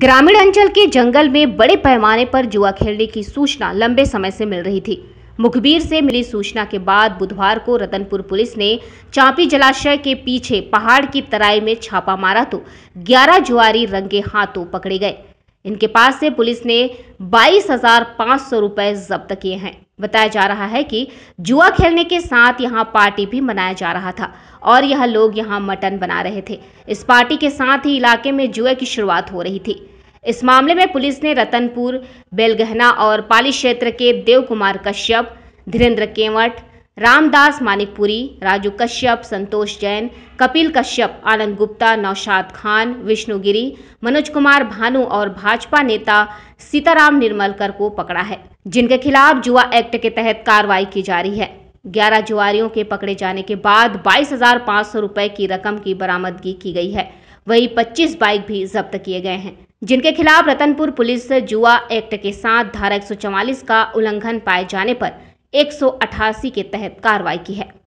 ग्रामीण अंचल के जंगल में बड़े पैमाने पर जुआ खेलने की सूचना लंबे समय से मिल रही थी मुखबिर से मिली सूचना के बाद बुधवार को रतनपुर पुलिस ने चांपी जलाशय के पीछे पहाड़ की तराई में छापा मारा तो 11 जुआरी रंगे हाथों पकड़े गए इनके पास से पुलिस ने बाईस हजार पांच सौ रुपए जब्त किए हैं बताया जा रहा है कि जुआ खेलने के साथ यहाँ पार्टी भी मनाया जा रहा था और यह लोग यहाँ मटन बना रहे थे इस पार्टी के साथ ही इलाके में जुए की शुरुआत हो रही थी इस मामले में पुलिस ने रतनपुर बेलगहना और पाली क्षेत्र के देव कुमार कश्यप धीरेन्द्र केवट रामदास मानिकपुरी राजू कश्यप संतोष जैन कपिल कश्यप आनंद गुप्ता नौशाद खान विष्णु गिरी मनोज कुमार भानु और भाजपा नेता सीताराम निर्मलकर को पकड़ा है जिनके खिलाफ जुआ एक्ट के तहत कार्रवाई की जा रही है ग्यारह जुआरियों के पकड़े जाने के बाद बाईस हजार पाँच सौ रुपए की रकम की बरामदगी की गई है वही 25 बाइक भी जब्त किए गए हैं जिनके खिलाफ रतनपुर पुलिस जुआ एक्ट के साथ धारा एक का उल्लंघन पाए जाने पर 188 के तहत कार्रवाई की है